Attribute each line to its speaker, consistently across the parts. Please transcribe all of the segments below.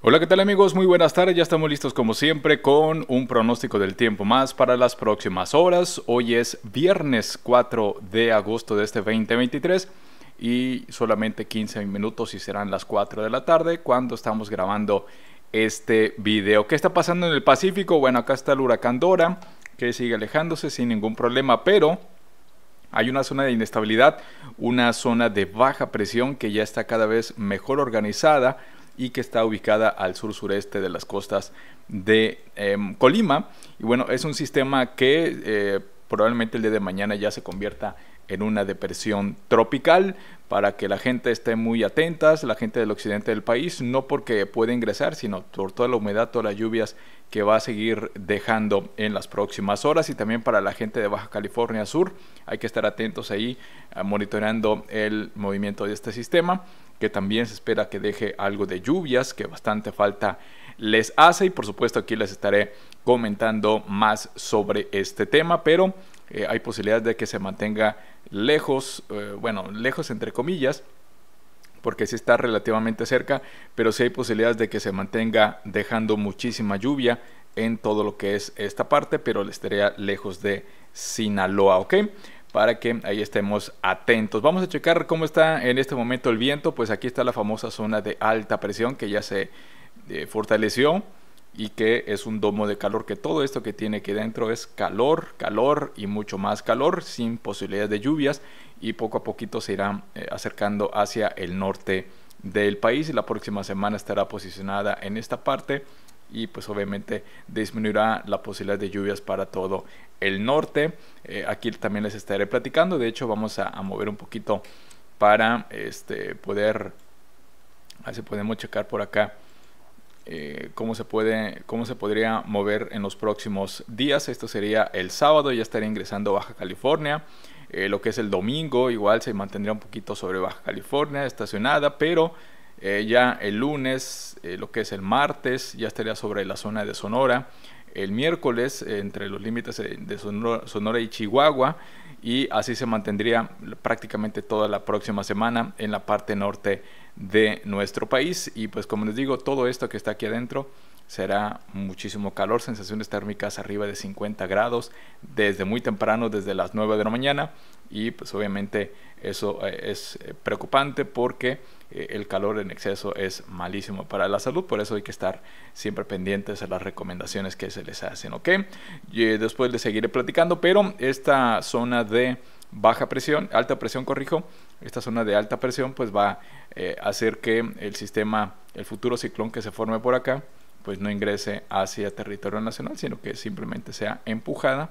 Speaker 1: Hola, ¿qué tal amigos? Muy buenas tardes, ya estamos listos como siempre con un pronóstico del tiempo más para las próximas horas. Hoy es viernes 4 de agosto de este 2023 y solamente 15 minutos y serán las 4 de la tarde cuando estamos grabando este video. ¿Qué está pasando en el Pacífico? Bueno, acá está el huracán Dora que sigue alejándose sin ningún problema, pero hay una zona de inestabilidad, una zona de baja presión que ya está cada vez mejor organizada y que está ubicada al sur sureste de las costas de em, Colima. Y bueno, es un sistema que eh, probablemente el día de mañana ya se convierta en una depresión tropical para que la gente esté muy atenta, la gente del occidente del país, no porque pueda ingresar, sino por toda la humedad, todas las lluvias que va a seguir dejando en las próximas horas y también para la gente de Baja California Sur, hay que estar atentos ahí eh, monitoreando el movimiento de este sistema que también se espera que deje algo de lluvias, que bastante falta les hace y por supuesto aquí les estaré comentando más sobre este tema, pero eh, hay posibilidades de que se mantenga lejos, eh, bueno, lejos entre comillas, porque sí está relativamente cerca, pero sí hay posibilidades de que se mantenga dejando muchísima lluvia en todo lo que es esta parte, pero les estaría lejos de Sinaloa, ¿ok? para que ahí estemos atentos. Vamos a checar cómo está en este momento el viento, pues aquí está la famosa zona de alta presión que ya se eh, fortaleció y que es un domo de calor, que todo esto que tiene aquí dentro es calor, calor y mucho más calor, sin posibilidad de lluvias y poco a poquito se irá eh, acercando hacia el norte del país y la próxima semana estará posicionada en esta parte y pues obviamente disminuirá la posibilidad de lluvias para todo el norte. Eh, aquí también les estaré platicando, de hecho vamos a, mover un poquito para este, poder, así podemos checar por acá. Eh, cómo, se puede, cómo se podría mover en los próximos días. Esto sería el sábado, ya estaría ingresando Baja California. Eh, lo que es el domingo, igual se mantendría un poquito sobre Baja California, estacionada, pero eh, ya el lunes, eh, lo que es el martes, ya estaría sobre la zona de Sonora. El miércoles, eh, entre los límites de Sonora, y Chihuahua. Y así se mantendría prácticamente toda la próxima semana en la parte norte de nuestro país. Y pues como les digo, todo esto que está aquí adentro será muchísimo calor, sensaciones térmicas arriba de 50 grados desde muy temprano, desde las 9 de la mañana y pues obviamente eso eh, es eh, preocupante porque eh, el calor en exceso es malísimo para la salud, por eso hay que estar siempre pendientes a las recomendaciones que se les hacen, ¿ok? Y después les seguiré platicando, pero esta zona de baja presión, alta presión, corrijo, esta zona de alta presión pues va a hacer que el sistema, el futuro ciclón que se forme por acá, pues no ingrese hacia territorio nacional, sino que simplemente sea empujada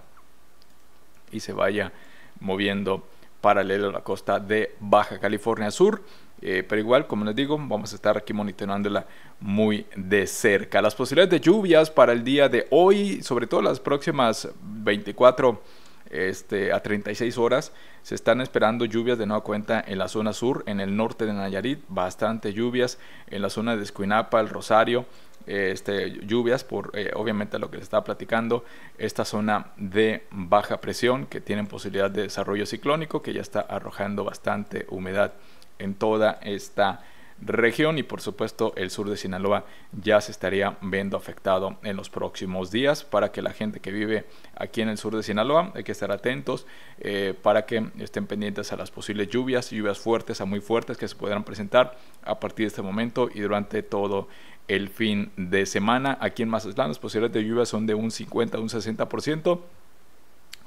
Speaker 1: y se vaya moviendo paralelo a la costa de Baja California Sur. Eh, pero igual, como les digo, vamos a estar aquí monitoreándola muy de cerca. Las posibilidades de lluvias para el día de hoy, sobre todo las próximas 24 este, a 36 horas, se están esperando lluvias de nueva cuenta en la zona sur, en el norte de Nayarit, bastante lluvias, en la zona de Escuinapa, el Rosario, este, lluvias por eh, obviamente lo que les estaba platicando, esta zona de baja presión que tienen posibilidad de desarrollo ciclónico que ya está arrojando bastante humedad en toda esta región y por supuesto el sur de Sinaloa ya se estaría viendo afectado en los próximos días para que la gente que vive aquí en el sur de Sinaloa hay que estar atentos eh, para que estén pendientes a las posibles lluvias, lluvias fuertes a muy fuertes que se podrán presentar a partir de este momento y durante todo el fin de semana. Aquí en Mazatlán las posibilidades de lluvias son de un 50 a un 60%.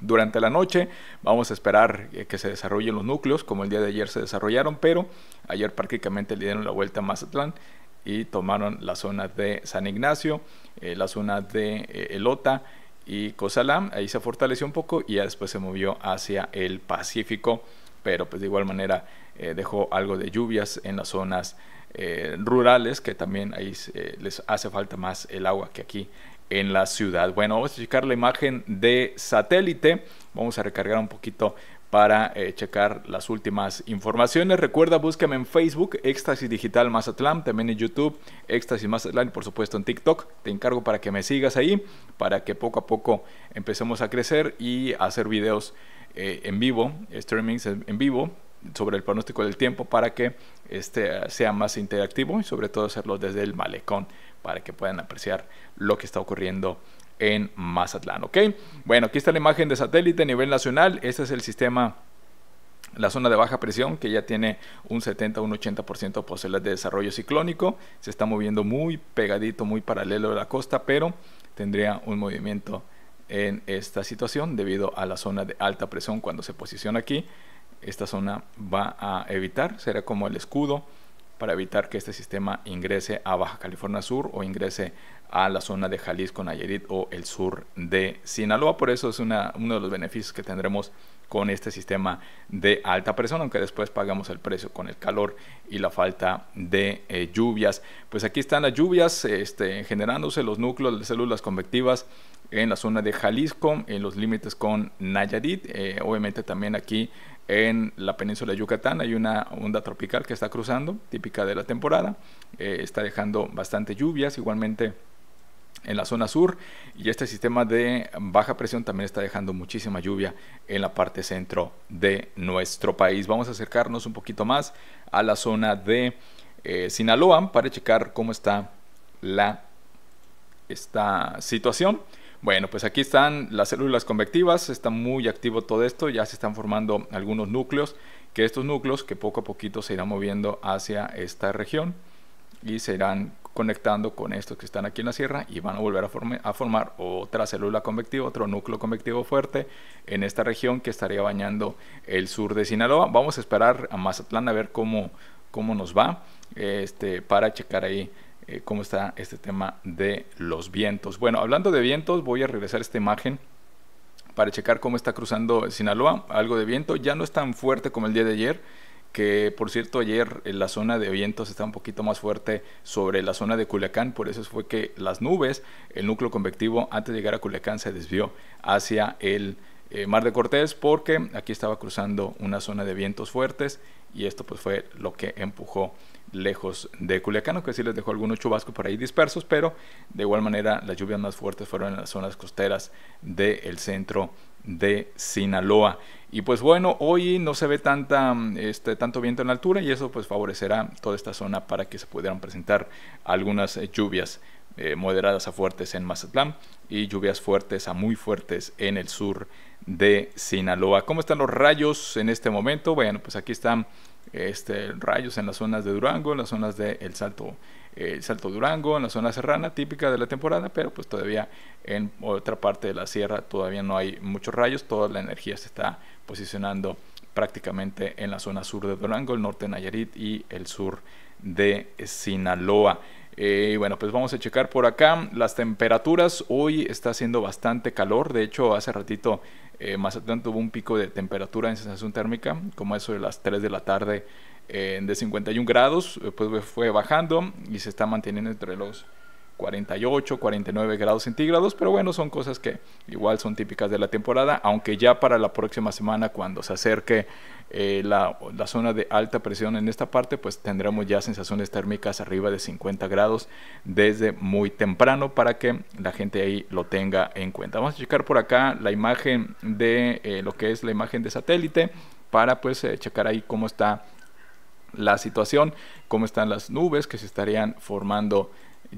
Speaker 1: Durante la noche vamos a esperar eh, que se desarrollen los núcleos, como el día de ayer se desarrollaron, pero ayer prácticamente le dieron la vuelta a Mazatlán y tomaron la zona de San Ignacio, eh, la zona de eh, Elota y Cosalá. Ahí se fortaleció un poco y ya después se movió hacia el Pacífico, pero pues de igual manera dejó algo de lluvias en las zonas rurales, que también ahí les hace falta más el agua que aquí en la ciudad. Bueno, vamos a checar la imagen de satélite. Vamos a recargar un poquito para eh, checar las últimas informaciones. Recuerda, búscame en Facebook, Éxtasis Digital Mazatlán, también en YouTube, Éxtasis Mazatlán y por supuesto en TikTok. Te encargo para que me sigas ahí, para que poco a poco empecemos a crecer y hacer videos eh, en vivo, streamings en vivo, sobre el pronóstico del tiempo para que este eh, sea más interactivo y sobre todo hacerlo desde el malecón para que puedan apreciar lo que está ocurriendo en Mazatlán, ¿ok? Bueno, aquí está la imagen de satélite a nivel nacional. Este es el sistema la zona de baja presión, que ya tiene un 70, un 80% de de desarrollo ciclónico, se está moviendo muy pegadito, muy paralelo a la costa, pero tendría un movimiento en esta situación debido a la zona de alta presión cuando se posiciona aquí esta zona va a evitar, será como el escudo para evitar que este sistema ingrese a Baja California Sur o ingrese a la zona de Jalisco, Nayarit o el sur de Sinaloa. Por eso es uno de los beneficios que tendremos con este sistema de alta presión, aunque después pagamos el precio con el calor y la falta de eh, lluvias. Pues aquí están las lluvias este, generándose los núcleos de células convectivas en la zona de Jalisco, en los límites con Nayarit. Eh, obviamente también aquí en la península de Yucatán hay una onda tropical que está cruzando, típica de la temporada, eh, está dejando bastante lluvias, igualmente en la zona sur y este sistema de baja presión también está dejando muchísima lluvia en la parte centro de nuestro país. Vamos a acercarnos un poquito más a la zona de eh, Sinaloa para checar cómo está la, esta situación. Bueno, pues aquí están las células convectivas, está muy activo todo esto, ya se están formando algunos núcleos, que estos núcleos que poco a poquito se irán moviendo hacia esta región y se irán conectando con estos que están aquí en la sierra y van a volver a, formar otra célula convectiva, otro núcleo convectivo fuerte en esta región que estaría bañando el sur de Sinaloa. Vamos a esperar a Mazatlán a ver cómo, cómo nos va este, para checar ahí eh, cómo está este tema de los vientos. Bueno, hablando de vientos, voy a regresar esta imagen para checar cómo está cruzando Sinaloa. Algo de viento, ya no es tan fuerte como el día de ayer que por cierto ayer en eh, la zona de vientos está un poquito más fuerte sobre la zona de Culiacán, por eso fue que las nubes, el núcleo convectivo antes de llegar a Culiacán se desvió hacia el eh, Mar de Cortés porque aquí estaba cruzando una zona de vientos fuertes y esto pues fue lo que empujó lejos de Culiacán, que sí les dejó algunos chubascos por ahí dispersos, pero de igual manera las lluvias más fuertes fueron en las zonas costeras del centro de Sinaloa. Y pues bueno, hoy no se ve tanta, este, tanto viento en la altura y eso pues favorecerá toda esta zona para que se pudieran presentar algunas lluvias eh, moderadas a fuertes en Mazatlán y lluvias fuertes a muy fuertes en el sur de Sinaloa. ¿Cómo están los rayos en este momento? Bueno, pues aquí están este, rayos en las zonas de Durango, en las zonas de El Salto, eh, Salto Durango, en la zona serrana típica de la temporada, pero pues todavía en otra parte de la sierra todavía no hay muchos rayos, toda la energía se está posicionando prácticamente en la zona sur de Durango, el norte de Nayarit y el sur de Sinaloa. Eh, y bueno, pues vamos a checar por acá las temperaturas. Hoy está haciendo bastante calor. De hecho, hace ratito eh, Mazatlán tuvo un pico de temperatura en sensación térmica, como eso de las 3 de la tarde eh, de 51 grados. Eh, pues fue bajando y se está manteniendo entre los 48, 49 grados centígrados, pero bueno, son cosas que igual son típicas de la temporada, aunque ya para la próxima semana cuando se acerque eh, la, zona de alta presión en esta parte, pues tendremos ya sensaciones térmicas arriba de 50 grados desde muy temprano para que la gente ahí lo tenga en cuenta. Vamos a checar por acá la imagen de eh, lo que es la imagen de satélite para pues eh, checar ahí cómo está la situación, cómo están las nubes que se estarían formando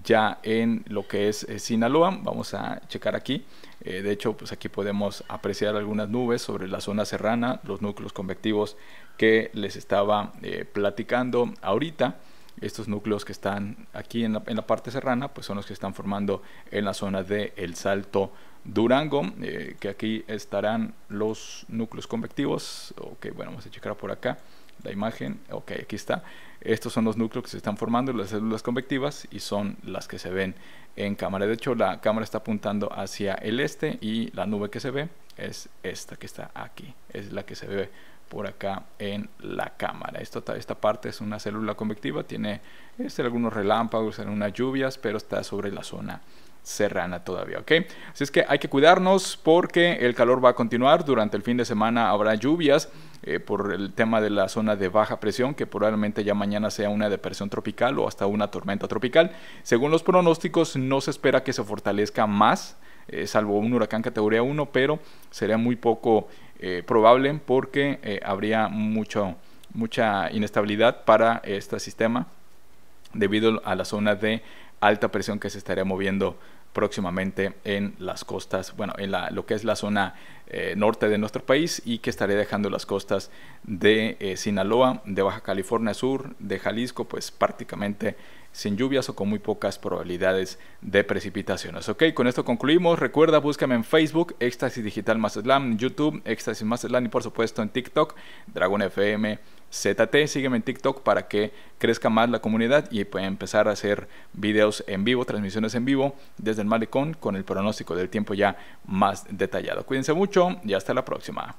Speaker 1: ya en lo que es eh, Sinaloa. Vamos a checar aquí. Eh, de hecho, pues aquí podemos apreciar algunas nubes sobre la zona serrana, los núcleos convectivos que les estaba eh, platicando ahorita. Estos núcleos que están aquí en la, en la, parte serrana, pues son los que están formando en la zona de El Salto Durango, que aquí estarán los núcleos convectivos. Ok, bueno, vamos a checar por acá la imagen, ok, aquí está. Estos son los núcleos que se están formando, las células convectivas, y son las que se ven en cámara. De hecho, la cámara está apuntando hacia el este y la nube que se ve es esta que está aquí, es la que se ve por acá en la cámara. Esto, esta parte es una célula convectiva, tiene este, algunos relámpagos, algunas lluvias, pero está sobre la zona serrana todavía, ¿ok? Así es que hay que cuidarnos porque el calor va a continuar. Durante el fin de semana habrá lluvias eh, por el tema de la zona de baja presión, que probablemente ya mañana sea una depresión tropical o hasta una tormenta tropical. Según los pronósticos, no se espera que se fortalezca más, eh, salvo un huracán categoría 1, pero sería muy poco eh, probable porque habría mucho, mucha inestabilidad para este sistema debido a la zona de alta presión que se estaría moviendo próximamente en las costas, bueno, en lo que es la zona eh, norte de nuestro país y que estaría dejando las costas de eh, Sinaloa, de Baja California Sur, de Jalisco, pues prácticamente sin lluvias o con muy pocas probabilidades de precipitaciones. Ok, con esto concluimos. Recuerda, búscame en Facebook, Éxtasis Digital Slam, YouTube, Éxtasis Slam y por supuesto en TikTok, Dragon FM ZT. Sígueme en TikTok para que crezca más la comunidad y pueda empezar a hacer videos en vivo, transmisiones en vivo desde el malecón con el pronóstico del tiempo ya más detallado. Cuídense mucho y hasta la próxima.